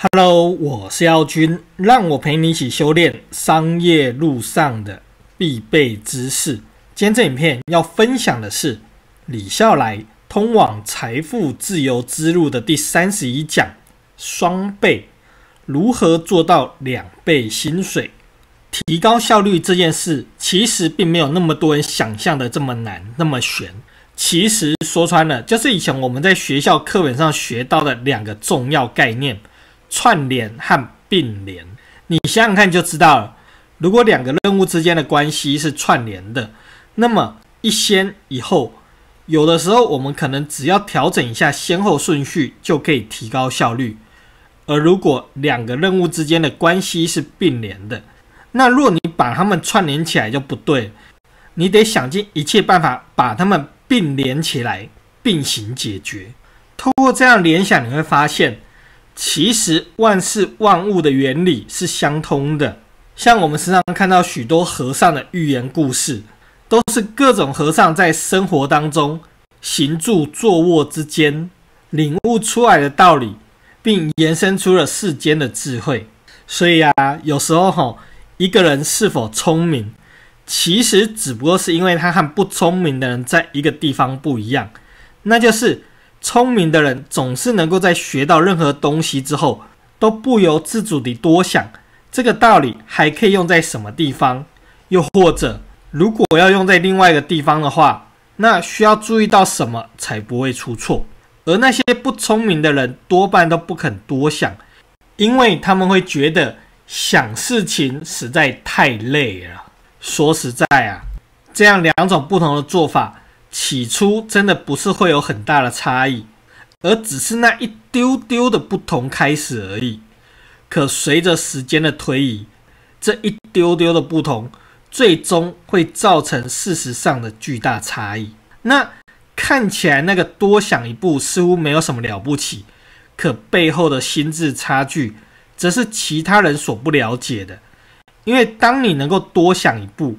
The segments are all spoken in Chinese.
Hello，我是耀军，让我陪你一起修炼商业路上的必备知识。今天这影片要分享的是李笑来《通往财富自由之路》的第三十一讲：双倍，如何做到两倍薪水，提高效率这件事，其实并没有那么多人想象的这么难，那么悬。其实说穿了，就是以前我们在学校课本上学到的两个重要概念。串联和并联，你想想看就知道了。如果两个任务之间的关系是串联的，那么一先一后，有的时候我们可能只要调整一下先后顺序，就可以提高效率。而如果两个任务之间的关系是并联的，那若你把它们串联起来就不对，你得想尽一切办法把它们并联起来，并行解决。通过这样联想，你会发现。其实万事万物的原理是相通的，像我们时常看到许多和尚的寓言故事，都是各种和尚在生活当中行住坐卧之间领悟出来的道理，并延伸出了世间的智慧。所以啊，有时候吼，一个人是否聪明，其实只不过是因为他和不聪明的人在一个地方不一样，那就是。聪明的人总是能够在学到任何东西之后，都不由自主地多想，这个道理还可以用在什么地方？又或者，如果我要用在另外一个地方的话，那需要注意到什么才不会出错？而那些不聪明的人，多半都不肯多想，因为他们会觉得想事情实在太累了。说实在啊，这样两种不同的做法。起初真的不是会有很大的差异，而只是那一丢丢的不同开始而已。可随着时间的推移，这一丢丢的不同最终会造成事实上的巨大差异。那看起来那个多想一步似乎没有什么了不起，可背后的心智差距则是其他人所不了解的。因为当你能够多想一步，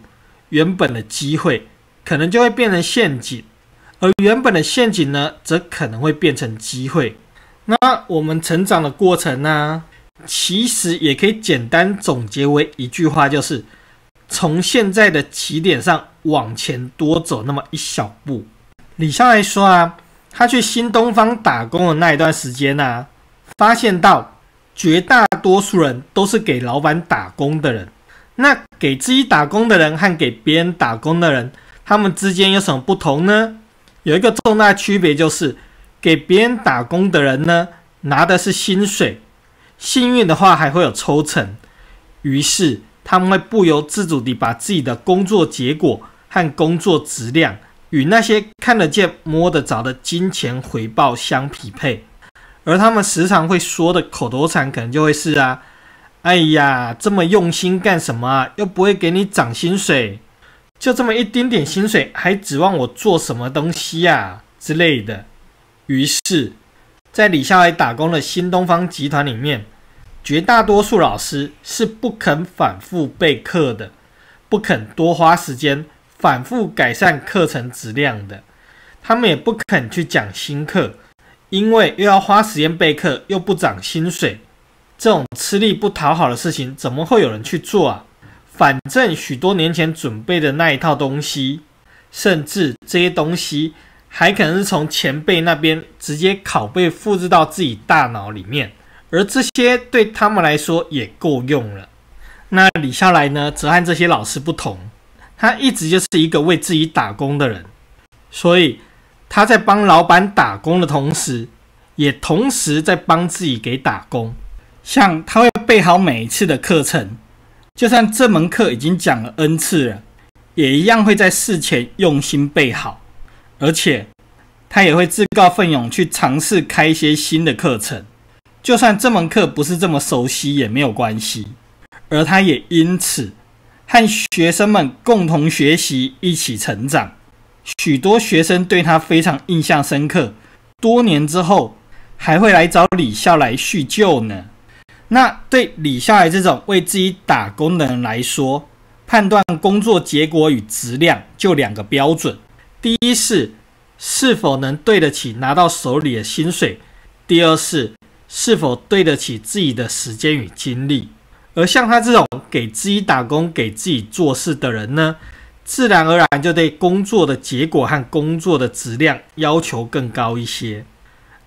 原本的机会。可能就会变成陷阱，而原本的陷阱呢，则可能会变成机会。那我们成长的过程呢，其实也可以简单总结为一句话，就是从现在的起点上往前多走那么一小步。李笑来说啊，他去新东方打工的那一段时间呢，发现到绝大多数人都是给老板打工的人，那给自己打工的人和给别人打工的人。他们之间有什么不同呢？有一个重大区别就是，给别人打工的人呢，拿的是薪水，幸运的话还会有抽成，于是他们会不由自主地把自己的工作结果和工作质量与那些看得见摸得着的金钱回报相匹配，而他们时常会说的口头禅可能就会是啊，哎呀，这么用心干什么啊？又不会给你涨薪水。就这么一丁点薪水，还指望我做什么东西呀之类的？于是，在李笑来打工的新东方集团里面，绝大多数老师是不肯反复备课的，不肯多花时间反复改善课程质量的。他们也不肯去讲新课，因为又要花时间备课，又不涨薪水，这种吃力不讨好的事情，怎么会有人去做啊？反正许多年前准备的那一套东西，甚至这些东西还可能是从前辈那边直接拷贝复制到自己大脑里面，而这些对他们来说也够用了。那李笑来呢，则和这些老师不同，他一直就是一个为自己打工的人，所以他在帮老板打工的同时，也同时在帮自己给打工。像他会备好每一次的课程。就算这门课已经讲了 N 次了，也一样会在事前用心备好，而且他也会自告奋勇去尝试开一些新的课程。就算这门课不是这么熟悉也没有关系，而他也因此和学生们共同学习，一起成长。许多学生对他非常印象深刻，多年之后还会来找李笑来叙旧呢。那对李孝来这种为自己打工的人来说，判断工作结果与质量就两个标准：第一是是否能对得起拿到手里的薪水；第二是是否对得起自己的时间与精力。而像他这种给自己打工、给自己做事的人呢，自然而然就对工作的结果和工作的质量要求更高一些。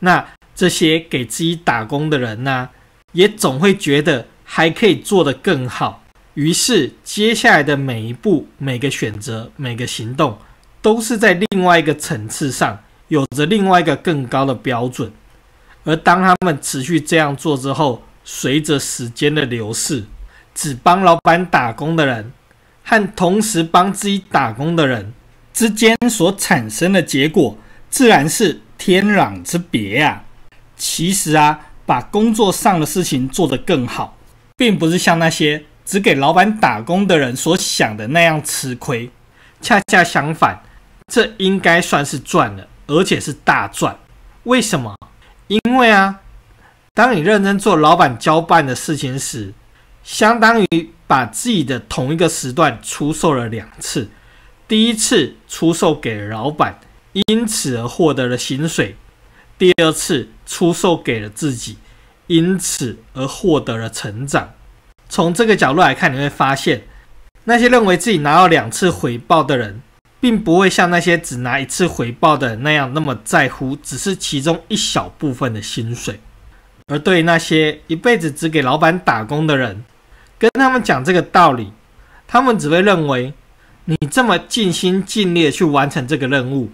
那这些给自己打工的人呢？也总会觉得还可以做得更好，于是接下来的每一步、每个选择、每个行动，都是在另外一个层次上有着另外一个更高的标准。而当他们持续这样做之后，随着时间的流逝，只帮老板打工的人和同时帮自己打工的人之间所产生的结果，自然是天壤之别啊！其实啊。把工作上的事情做得更好，并不是像那些只给老板打工的人所想的那样吃亏，恰恰相反，这应该算是赚了，而且是大赚。为什么？因为啊，当你认真做老板交办的事情时，相当于把自己的同一个时段出售了两次，第一次出售给老板，因此而获得了薪水，第二次。出售给了自己，因此而获得了成长。从这个角度来看，你会发现，那些认为自己拿到两次回报的人，并不会像那些只拿一次回报的那样那么在乎，只是其中一小部分的薪水。而对那些一辈子只给老板打工的人，跟他们讲这个道理，他们只会认为你这么尽心尽力去完成这个任务，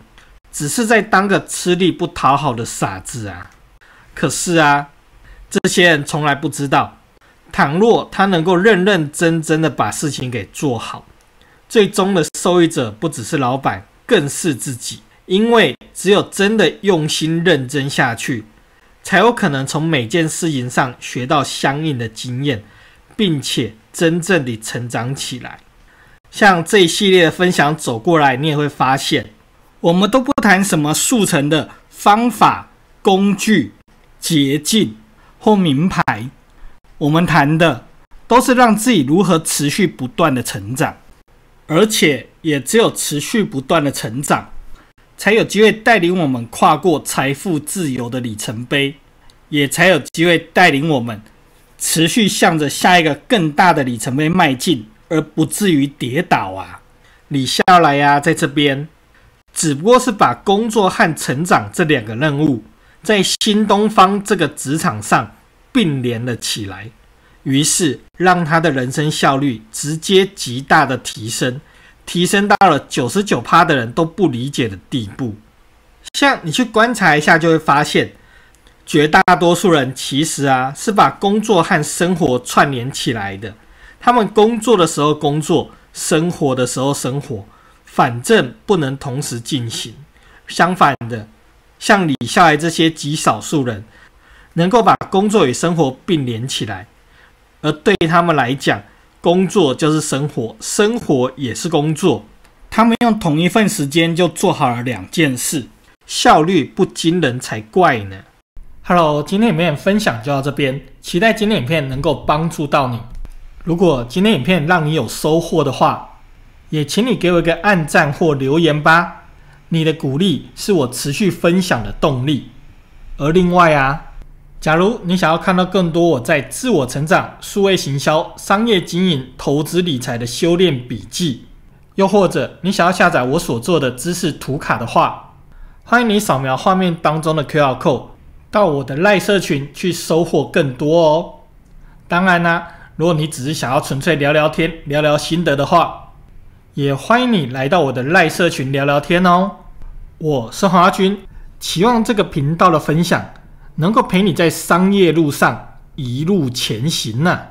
只是在当个吃力不讨好的傻子啊。可是啊，这些人从来不知道，倘若他能够认认真真的把事情给做好，最终的受益者不只是老板，更是自己。因为只有真的用心认真下去，才有可能从每件事情上学到相应的经验，并且真正的成长起来。像这一系列的分享走过来，你也会发现，我们都不谈什么速成的方法工具。捷径或名牌，我们谈的都是让自己如何持续不断的成长，而且也只有持续不断的成长，才有机会带领我们跨过财富自由的里程碑，也才有机会带领我们持续向着下一个更大的里程碑迈进，而不至于跌倒啊！李下来呀，在这边只不过是把工作和成长这两个任务。在新东方这个职场上并联了起来，于是让他的人生效率直接极大的提升，提升到了九十九趴的人都不理解的地步。像你去观察一下，就会发现绝大多数人其实啊是把工作和生活串联起来的，他们工作的时候工作，生活的时候生活，反正不能同时进行。相反的。像李笑来这些极少数人，能够把工作与生活并联起来，而对于他们来讲，工作就是生活，生活也是工作。他们用同一份时间就做好了两件事，效率不惊人才怪呢。Hello，今天影片分享就到这边，期待今天影片能够帮助到你。如果今天影片让你有收获的话，也请你给我一个按赞或留言吧。你的鼓励是我持续分享的动力，而另外啊，假如你想要看到更多我在自我成长、数位行销、商业经营、投资理财的修炼笔记，又或者你想要下载我所做的知识图卡的话，欢迎你扫描画面当中的 Q R Code，到我的赖社群去收获更多哦。当然啦，如果你只是想要纯粹聊聊天、聊聊心得的话。也欢迎你来到我的赖社群聊聊天哦，我是华军，期望这个频道的分享能够陪你在商业路上一路前行呐。